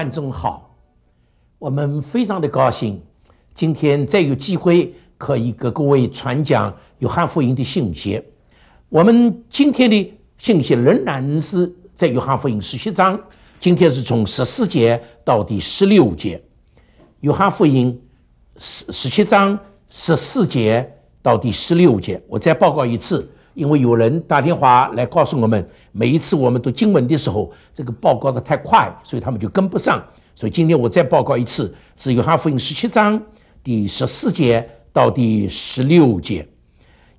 观众好，我们非常的高兴，今天再有机会可以给各位传讲《约翰福音》的信息。我们今天的信息仍然是在《约翰福音》十七章，今天是从十四节到第十六节，《约翰福音》十十七章十四节到第十六节，我再报告一次。因为有人打电话来告诉我们，每一次我们都经文的时候，这个报告的太快，所以他们就跟不上。所以今天我再报告一次，是约翰福音十七章第十四节到第十六节。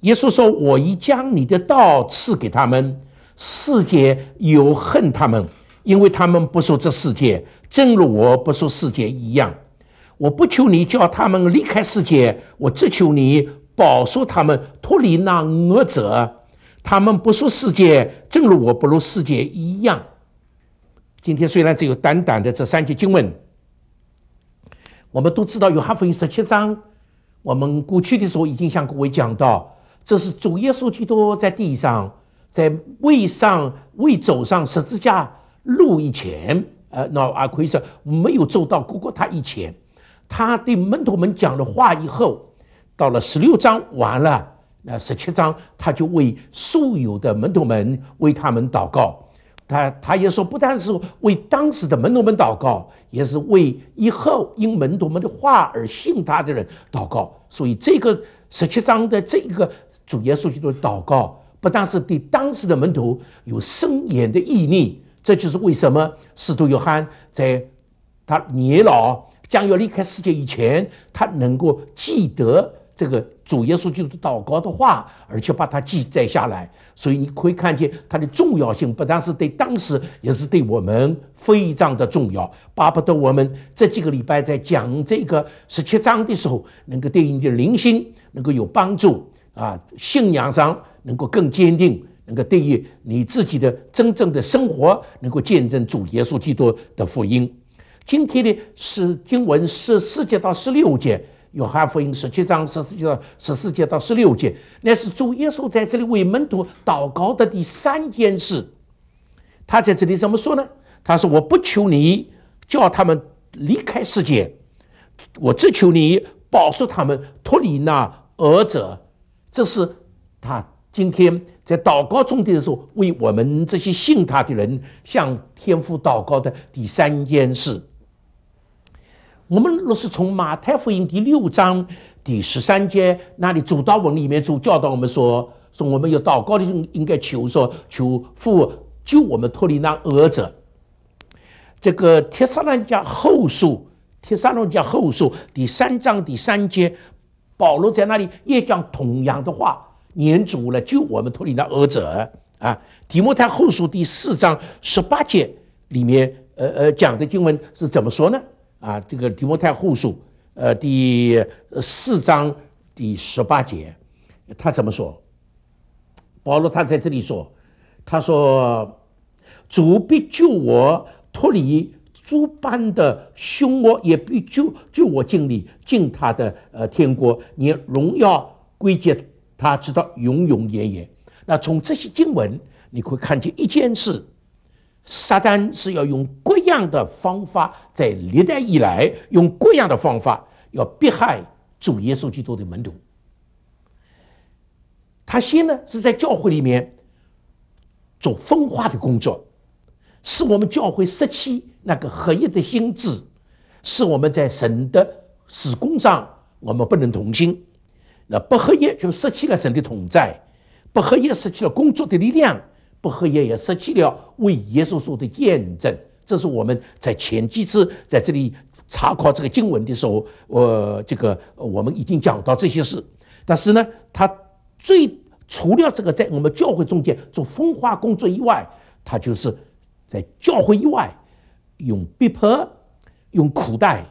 耶稣说：“我已将你的道赐给他们，世界有恨他们，因为他们不说这世界，正如我不说世界一样。我不求你叫他们离开世界，我只求你。”保说：“他们脱离那恶者，他们不说世界正如我不如世界一样。”今天虽然只有短短的这三节经文，我们都知道有哈佛因十七章。我们过去的时候已经向各位讲到，这是主耶稣基督在地上在未上未走上十字架路以前，呃，那阿奎说没有做到。不过他以前他对门徒们讲的话以后。到了十六章完了，那十七章他就为素有的门徒们为他们祷告，他他也说不但是为当时的门徒们祷告，也是为以后因门徒们的话而信他的人祷告。所以这个十七章的这个主耶稣基督祷告，不但是对当时的门徒有深远的意义。这就是为什么使徒约翰在他年老将要离开世界以前，他能够记得。这个主耶稣基督祷告的话，而且把它记载下来，所以你可以看见它的重要性，不但是对当时，也是对我们非常的重要。巴不得我们这几个礼拜在讲这个十七章的时候，能够对你的灵性能够有帮助啊，信仰上能够更坚定，能够对于你自己的真正的生活能够见证主耶稣基督的福音。今天的经文十四节到十六节。约翰福音十七章十四节到十四节到十六节，那是主耶稣在这里为门徒祷告的第三件事。他在这里怎么说呢？他说：“我不求你叫他们离开世界，我只求你保守他们脱离那恶者。”这是他今天在祷告中的时候为我们这些信他的人向天父祷告的第三件事。我们若是从马太福音第六章第十三节那里主道文里面主教导我们说说，我们有祷告的应该求说求父救我们脱离那恶者。这个铁撒罗诺加后书铁撒罗诺加后书第三章第三节，保罗在那里也讲同样的话，念主了救我们脱离那恶者啊。提摩太后书第四章十八节里面，呃呃讲的经文是怎么说呢？啊，这个提摩太后书，呃，第四章第十八节，他怎么说？保罗他在这里说，他说主必救我脱离诸般的凶恶，也必救救我尽力进他的呃天国，你荣耀归结他，直到永永远远。那从这些经文，你会看见一件事。撒旦是要用各样的方法，在历代以来用各样的方法要逼害主耶稣基督的门徒。他先呢是在教会里面做分化的工作，使我们教会失去那个合一的心智，使我们在神的施工上我们不能同心。那不合一就失去了神的同在，不合一失去了工作的力量。不喝也也，失去了为耶稣做的见证。这是我们在前几次在这里查考这个经文的时候，呃，这个我们已经讲到这些事。但是呢，他最除了这个在我们教会中间做分化工作以外，他就是在教会以外，用逼迫、用苦带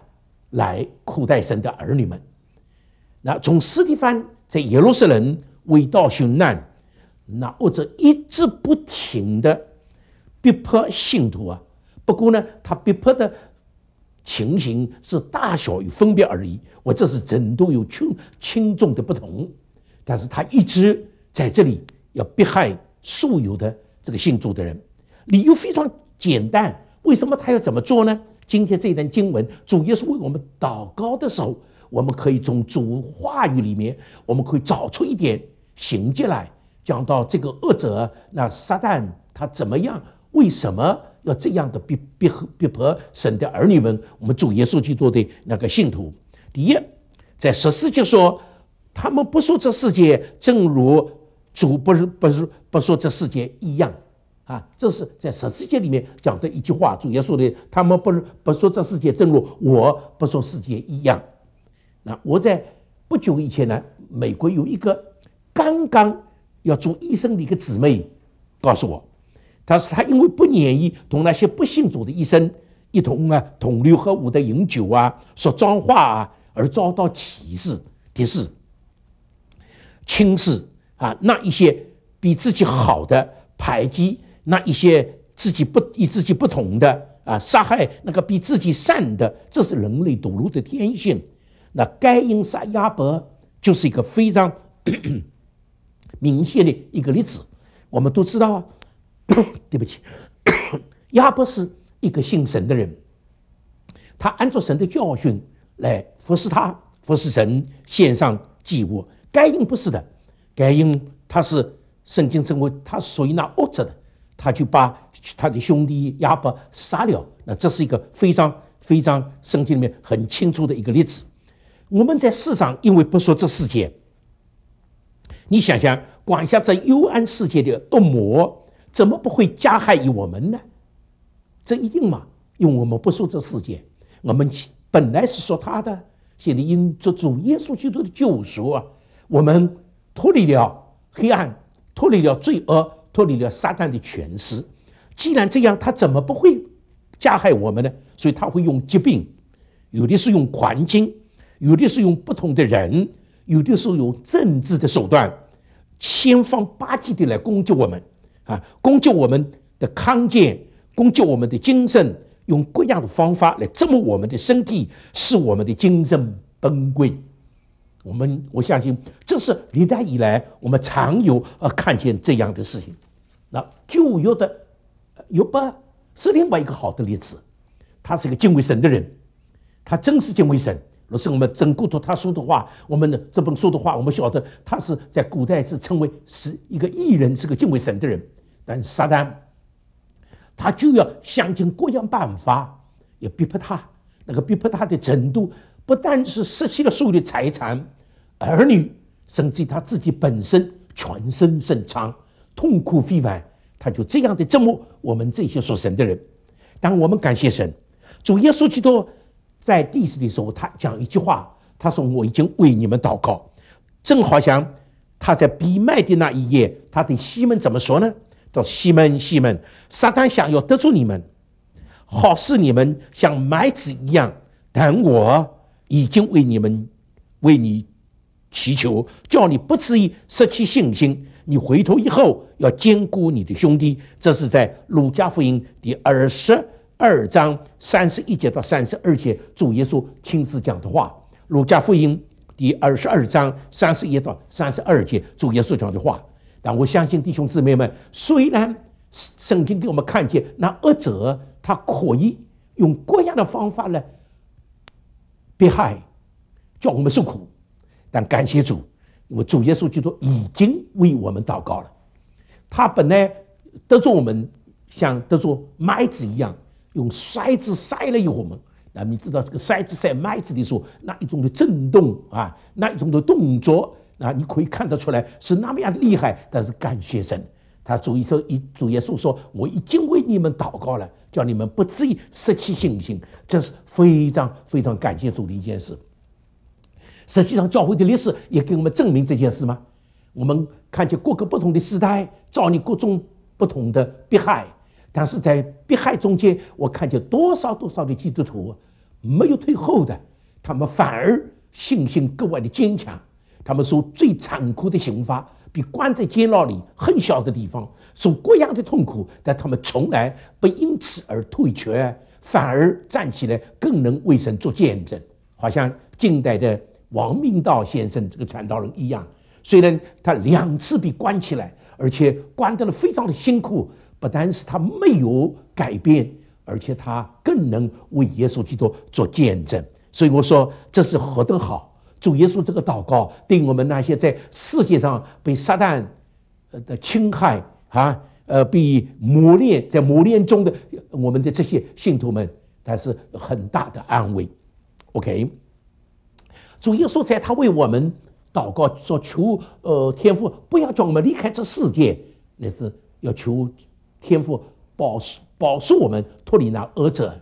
来苦带神的儿女们。那从斯蒂芬在耶路撒冷为道修难。那或者一直不停的逼迫信徒啊，不过呢，他逼迫的情形是大小有分别而已，我这是程度有轻轻重的不同，但是他一直在这里要逼害所有的这个信主的人，理由非常简单，为什么他要怎么做呢？今天这一段经文主要是为我们祷告的时候，我们可以从主话语里面，我们可以找出一点行迹来。讲到这个恶者，那撒旦他怎么样？为什么要这样的逼逼逼迫神的儿女们？我们主耶稣基督的那个信徒，第一，在十四节说，他们不说这世界，正如主不是不是不说这世界一样啊。这是在十四节里面讲的一句话，主耶稣的，他们不是不说这世界，正如我不说世界一样。那我在不久以前呢，美国有一个刚刚。要做医生的一个姊妹告诉我，她说她因为不免疫，同那些不信主的医生一同啊，同流合污的饮酒啊，说脏话啊，而遭到歧视、歧视、轻视啊，那一些比自己好的排挤，那一些自己不与自己不同的啊，杀害那个比自己善的，这是人类堕落的天性。那该因杀亚伯就是一个非常。明显的一个例子，我们都知道。啊，对不起，亚伯是一个信神的人，他按照神的教训来服侍他，服侍神，献上祭物。该用不是的，该用他是圣经称为他属于那恶者的，他就把他的兄弟亚伯杀了。那这是一个非常非常圣经里面很清楚的一个例子。我们在世上，因为不说这世界。你想想，管辖这幽暗世界的恶魔，怎么不会加害于我们呢？这一定嘛？因为我们不说这世界，我们本来是说他的。现在因主耶稣基督的救赎啊，我们脱离了黑暗，脱离了罪恶，脱离了撒旦的权势。既然这样，他怎么不会加害我们呢？所以他会用疾病，有的是用环境，有的是用不同的人，有的是用政治的手段。千方百计的来攻击我们，啊，攻击我们的康健，攻击我们的精神，用各样的方法来折磨我们的身体，使我们的精神崩溃。我们我相信，这是历代以来我们常有呃看见这样的事情。那旧约的约伯是另外一个好的例子，他是一个敬畏神的人，他真是敬畏神。不是我们整个读他说的话，我们的这本书的话，我们晓得他是在古代是称为是一个异人，是个敬畏神的人。但撒旦，他就要想尽各样办法，要逼迫他。那个逼迫他的程度，不但是失去了所有的财产、儿女，甚至他自己本身全身受伤，痛苦非凡。他就这样的折磨我们这些所神的人。但我们感谢神，主耶稣基督。在地势的时候，他讲一句话，他说：“我已经为你们祷告。”正好像他在闭麦的那一夜，他对西门怎么说呢？“叫西门，西门，撒旦想要得住你们，好似你们像麦子一样。但我已经为你们，为你祈求，叫你不至于失去信心。你回头以后要兼顾你的兄弟。”这是在《鲁家福音》第二十。二章三十一节到三十二节，主耶稣亲自讲的话；《儒家福音》第二十二章三十一到三十二节，主耶稣讲的话。但我相信弟兄姊妹们，虽然圣经给我们看见那恶者他可以用各样的方法来逼害，叫我们受苦，但感谢主，因为主耶稣基督已经为我们祷告了。他本来得着我们，像得着麦子一样。用筛子筛了以后们，那你知道这个筛子筛麦子的时候，那一种的震动啊，那一种的动作啊，你可以看得出来是那么样的厉害。但是感谢神，他主耶稣一主耶稣说：“我已经为你们祷告了，叫你们不至于失去信心。”这是非常非常感谢主的一件事。实际上，教会的历史也给我们证明这件事吗？我们看见各个不同的时代造你各种不同的碧害。但是在迫害中间，我看见多少多少的基督徒没有退后的，他们反而信心格外的坚强。他们受最残酷的刑罚，比关在监牢里很小的地方受各样的痛苦，但他们从来不因此而退却，反而站起来更能为神做见证。好像近代的王明道先生这个传道人一样，虽然他两次被关起来，而且关的了非常的辛苦。不单是他没有改变，而且他更能为耶稣基督做见证。所以我说，这是何得好。主耶稣这个祷告，对我们那些在世界上被撒旦的侵害啊，呃，被磨练，在磨练中的我们的这些信徒们，他是很大的安慰。OK，主耶稣在他为我们祷告，说求呃天父不要叫我们离开这世界，那是要求。天赋保素保素，我们脱离那恶者，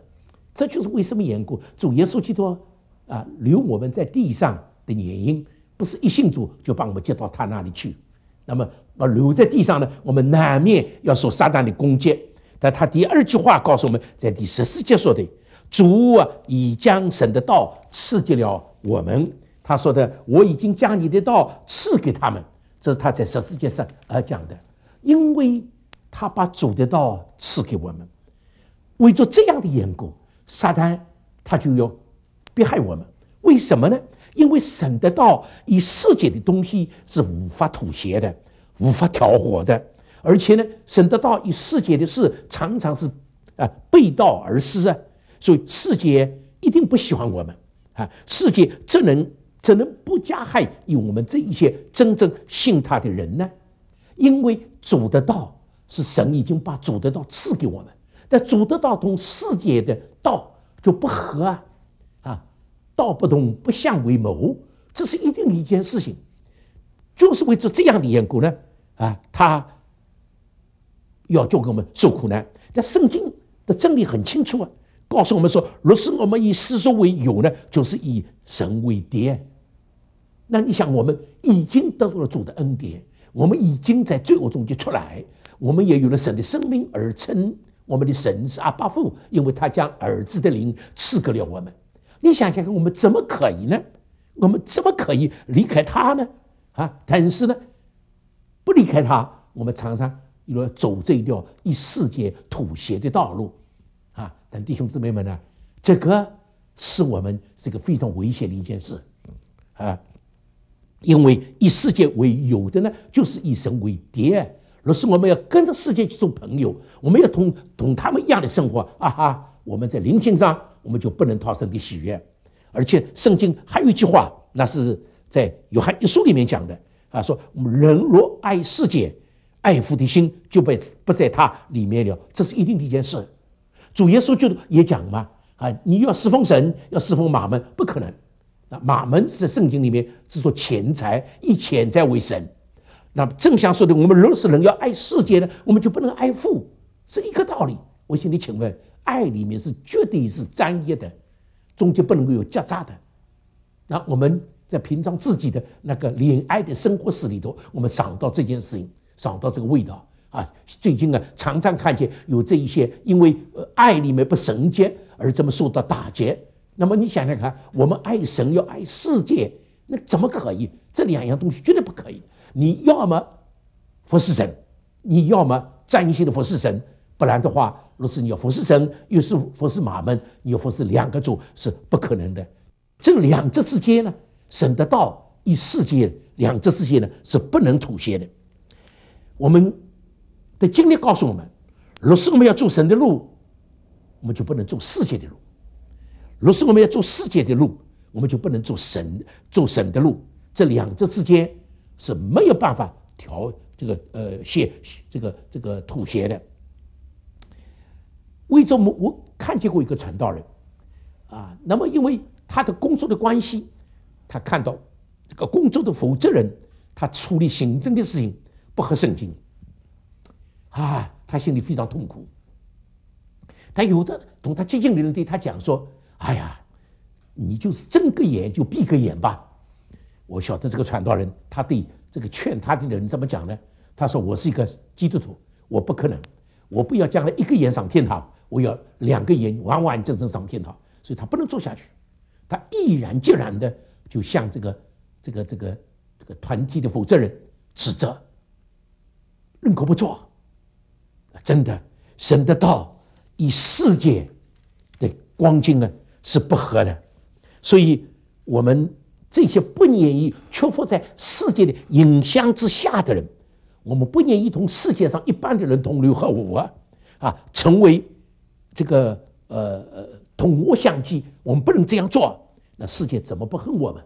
这就是为什么缘故。主耶稣基督啊，留我们在地上的原因，不是一信主就把我们接到他那里去。那么啊，留在地上呢，我们难免要受撒旦的攻击。但他第二句话告诉我们，在第十四节说的：“主啊，已将神的道赐给了我们。”他说的：“我已经将你的道赐给他们。”这是他在十四节上而讲的，因为。他把主的道赐给我们，为着这样的缘故，撒旦他就要逼害我们。为什么呢？因为神的道与世界的东西是无法妥协的，无法调和的。而且呢，神的道与世界的事常常是啊背道而驰啊，所以世界一定不喜欢我们啊。世界怎能怎能不加害于我们这一些真正信他的人呢？因为主的道。是神已经把主的道赐给我们，但主的道同世界的道就不合啊，啊，道不同不相为谋，这是一定的一件事情，就是为做这样的缘故呢，啊，他要叫我们受苦难。但圣经的真理很清楚啊，告诉我们说，若是我们以世俗为友呢，就是以神为敌。那你想，我们已经得到了主的恩典，我们已经在罪恶中间出来。我们也有了神的生命，而称我们的神是阿巴父，因为他将儿子的灵赐给了我们。你想想看，我们怎么可以呢？我们怎么可以离开他呢？啊！但是呢，不离开他，我们常常要走这一条以世界妥协的道路，啊！但弟兄姊妹们呢，这个是我们这个非常危险的一件事，啊，因为以世界为友的呢，就是以神为敌。若是我们要跟着世界去做朋友，我们要同同他们一样的生活，啊哈，我们在灵性上我们就不能讨神的喜悦。而且圣经还有一句话，那是在约翰一书里面讲的，啊，说我们人若爱世界，爱父的心就被不在他里面了，这是一定的一件事。主耶稣就也讲嘛，啊，你要侍奉神，要侍奉马门，不可能。那马门在圣经里面是说钱财，以钱财为神。那么正像说的，我们人是人要爱世界呢，我们就不能爱父，是一个道理。我心里请问，爱里面是绝对是专一的，中间不能够有夹杂的。那我们在平常自己的那个怜爱的生活史里头，我们尝到这件事情，尝到这个味道啊。最近啊，常常看见有这一些因为爱里面不纯洁而这么受到打击。那么你想想看，我们爱神要爱世界，那怎么可以？这两样东西绝对不可以。你要么服侍神，你要么占一些的服侍神，不然的话，若是你要服侍神，又是服侍马门，你要服侍两个做是不可能的。这两者之间呢，神的道与世界两者之间呢是不能妥协的。我们的经历告诉我们，若是我们要走神的路，我们就不能走世界的路；若是我们要走世界的路，我们就不能走神、走神的路。这两者之间。是没有办法调这个呃泄这个这个妥协的。魏州我我看见过一个传道人，啊，那么因为他的工作的关系，他看到这个工作的负责人他处理行政的事情不合圣经，啊，他心里非常痛苦。但有的同他接近的人对他讲说：“哎呀，你就是睁个眼就闭个眼吧。”我晓得这个传道人，他对这个劝他的人怎么讲呢？他说：“我是一个基督徒，我不可能，我不要将来一个眼上天堂，我要两个眼完完整整上天堂。”所以，他不能做下去，他毅然决然的就向这个、这个、这个、这个团体的负责人指责，认可不做。真的，神的道与世界的光景呢是不合的，所以我们。这些不愿意屈服在世界的影响之下的人，我们不愿意同世界上一般的人同流合污啊！啊，成为这个呃呃同我相机，我们不能这样做。那世界怎么不恨我们？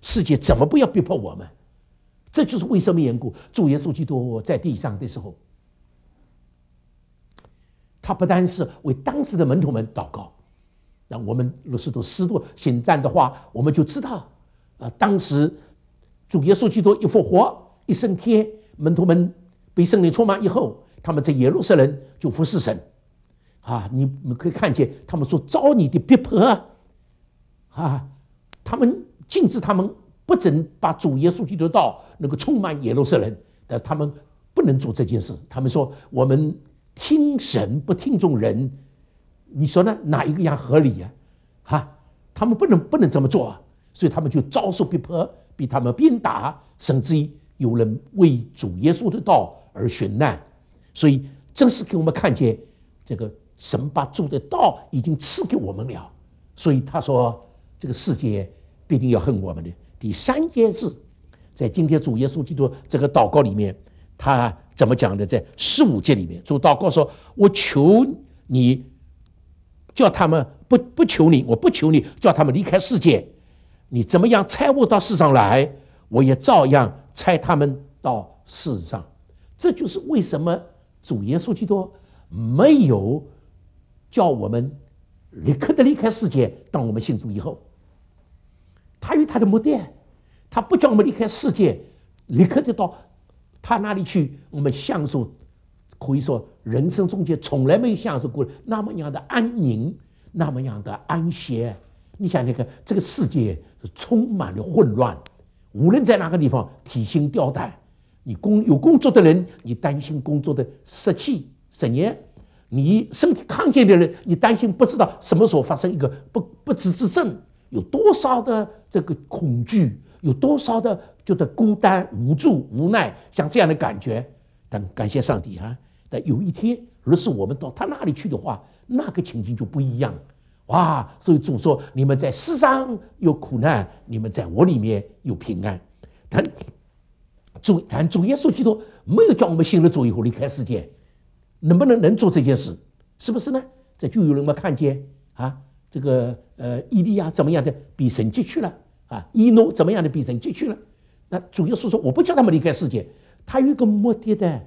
世界怎么不要逼迫我们？这就是为什么缘故。主耶稣基督在地上的时候，他不单是为当时的门徒们祷告，那我们鲁是多斯多显战的话，我们就知道。啊！当时主耶稣基督一复活、一升天，门徒们被圣灵充满以后，他们在耶路撒冷就服侍神。啊，你们可以看见他们说遭你的逼迫啊！他们禁止他们不准把主耶稣基督的道那个充满耶路撒冷但他们不能做这件事。他们说我们听神不听众人，你说呢？哪一个样合理呀？哈！他们不能不能这么做。啊。所以他们就遭受逼迫，被他们鞭打，甚至于有人为主耶稣的道而殉难。所以，正是给我们看见，这个神把主的道已经赐给我们了。所以他说，这个世界必定要恨我们的。第三件事，在今天主耶稣基督这个祷告里面，他怎么讲的？在十五节里面，主祷告说：“我求你，叫他们不不求你，我不求你，叫他们离开世界。”你怎么样拆我到世上来，我也照样拆他们到世上。这就是为什么主耶稣基督没有叫我们立刻的离开世界。当我们信主以后，他有他的目的，他不叫我们离开世界，立刻的到他那里去。我们享受可以说人生中间从来没有享受过那么样的安宁，那么样的安闲。你想想个这个世界是充满了混乱，无论在哪个地方提心吊胆。你工有工作的人，你担心工作的失气失业；你身体康健的人，你担心不知道什么时候发生一个不不治之症。有多少的这个恐惧，有多少的觉得孤单、无助、无奈，像这样的感觉。但感谢上帝啊！但有一天，若是我们到他那里去的话，那个情景就不一样。哇！所以主说：“你们在世上有苦难，你们在我里面有平安。”但主但主耶稣基督没有叫我们信了主以后离开世界，能不能能做这件事？是不是呢？这就有人们看见啊，这个呃，伊利亚怎么样的比神接去了啊？伊诺怎么样的比神接去了？那主耶稣说：“我不叫他们离开世界。”他有一个目的的，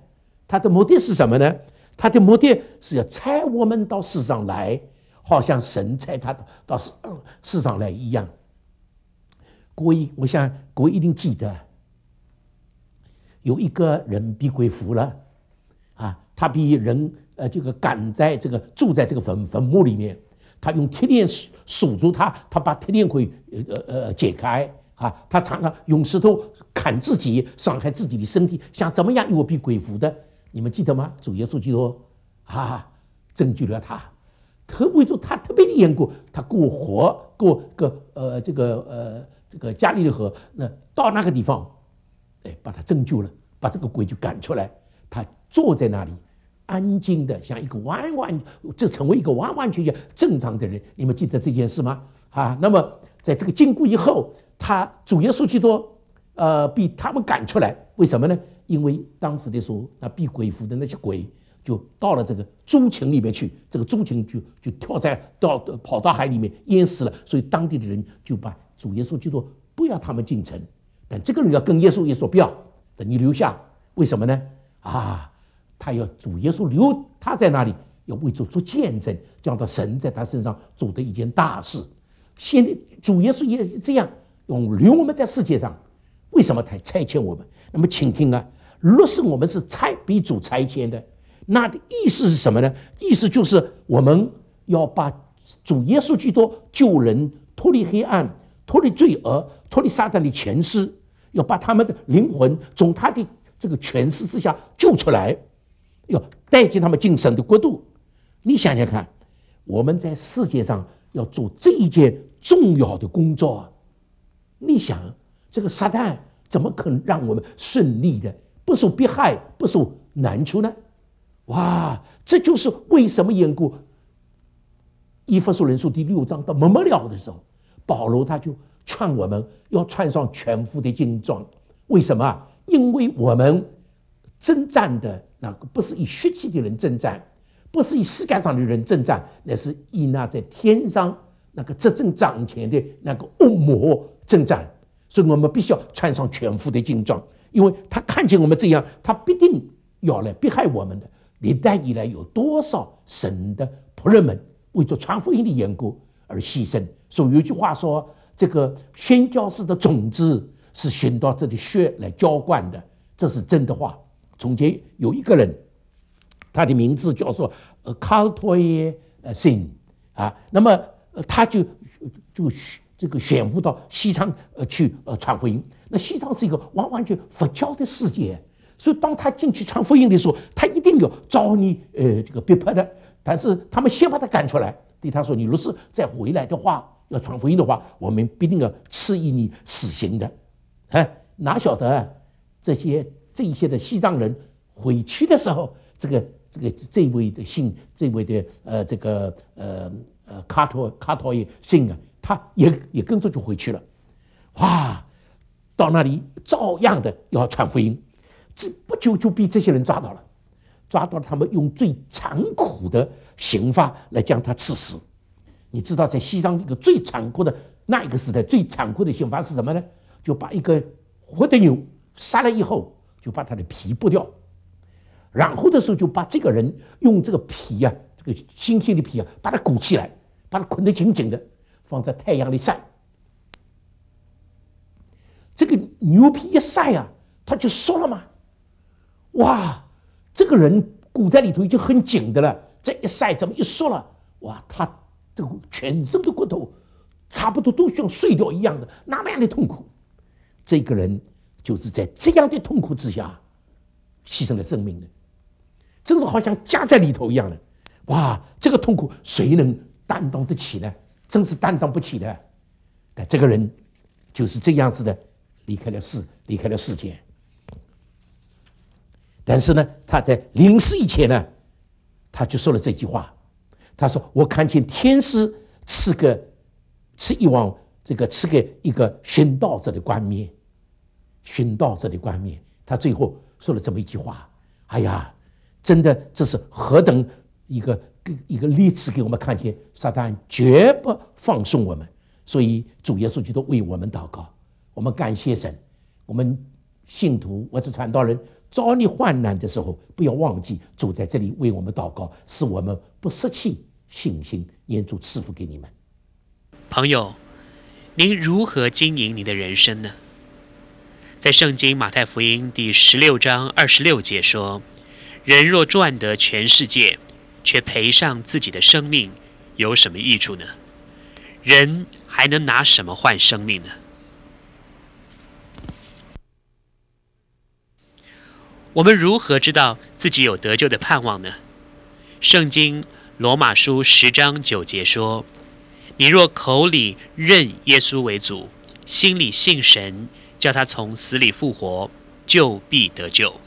他的目的是什么呢？他的目的是要差我们到世上来。好像神在他到世世上来一样。郭一，我想位一定记得，有一个人被鬼附了，啊，他被人呃这个赶在这个住在这个坟坟墓里面，他用铁链锁锁住他，他把铁链会呃呃解开啊，他常常用石头砍自己，伤害自己的身体，想怎么样又被鬼附的，你们记得吗？主耶稣督，哈啊，拯救了他。他为着他特别的严酷，他过河过个呃这个呃这个家里的河，那到那个地方，哎，把他拯救了，把这个鬼就赶出来。他坐在那里，安静的像一个完完，这成为一个完完全全正常的人。你们记得这件事吗？啊，那么在这个禁锢以后，他主要数据都呃，被他们赶出来，为什么呢？因为当时的时候，那被鬼附的那些鬼。就到了这个猪群里面去，这个猪群就就跳在到跑到海里面淹死了，所以当地的人就把主耶稣基督不要他们进城，但这个人要跟耶稣，耶稣不要，等你留下，为什么呢？啊，他要主耶稣留他在那里，要为主做见证，叫做神在他身上做的一件大事。现在主耶稣也是这样，用留我们在世界上，为什么他拆迁我们？那么请听啊，若是我们是拆比主拆迁的。那的意思是什么呢？意思就是我们要把主耶稣基督救人脱离黑暗、脱离罪恶、脱离撒旦的权势，要把他们的灵魂从他的这个权势之下救出来，要带进他们进神的国度。你想想看，我们在世界上要做这一件重要的工作，你想这个撒旦怎么可能让我们顺利的不受逼害、不受难处呢？哇，这就是为什么《演故》《以佛说人数第六章到末末了的时候，保罗他就劝我们要穿上全副的军装。为什么？因为我们征战的那个不是以血气的人征战，不是以世界上的人征战，乃是以那在天上那个执政掌权的那个恶魔征战。所以我们必须要穿上全副的军装，因为他看见我们这样，他必定要来逼害我们的。历代以来，有多少神的仆人们为做传福音的缘故而牺牲？所以有句话说：“这个宣教士的种子是寻到这里血来浇灌的。”这是真的话。从前有一个人，他的名字叫做呃卡托耶呃辛啊，那么他就就这个悬浮到西昌呃去呃传福音。那西昌是一个完完全佛教的世界。所以，当他进去传福音的时候，他一定要招你，呃，这个逼迫的。但是他们先把他赶出来，对他说：“你若是再回来的话，要传福音的话，我们必定要赐予你死刑的。”哎，哪晓得这些这一些的西藏人回去的时候，这个这个这位的姓，这位的呃这个呃呃卡托卡托耶信啊，他也也跟着就回去了。哇，到那里照样的要传福音。这不久就被这些人抓到了，抓到了，他们用最残酷的刑罚来将他刺死。你知道，在西藏一个最残酷的那一个时代，最残酷的刑罚是什么呢？就把一个活的牛杀了以后，就把它的皮剥掉，然后的时候就把这个人用这个皮呀，这个新鲜的皮啊，把它鼓起来，把它捆得紧紧的，放在太阳里晒。这个牛皮一晒啊，它就缩了嘛。哇，这个人骨在里头已经很紧的了，这一晒这么一缩了，哇，他这个全身的骨头差不多都像碎掉一样的，那么样的痛苦。这个人就是在这样的痛苦之下牺牲了生命的，真是好像夹在里头一样的。哇，这个痛苦谁能担当得起呢？真是担当不起的。但这个人就是这样子的离开了世，离开了世间。但是呢，他在临死以前呢，他就说了这句话：“他说我看见天师赐个赐一王，这个赐给一个殉道者的冠冕，殉道者的冠冕。”他最后说了这么一句话：“哎呀，真的，这是何等一个一个例子，给我们看见撒旦绝不放松我们。所以主耶稣基督为我们祷告，我们感谢神，我们信徒，我是传道人。”遭你患难的时候，不要忘记坐在这里为我们祷告，使我们不失去信心。念住赐福给你们，朋友，您如何经营你的人生呢？在圣经马太福音第十六章二十六节说：“人若赚得全世界，却赔上自己的生命，有什么益处呢？人还能拿什么换生命呢？”我们如何知道自己有得救的盼望呢？圣经罗马书十章九节说：“你若口里认耶稣为主，心里信神叫他从死里复活，就必得救。”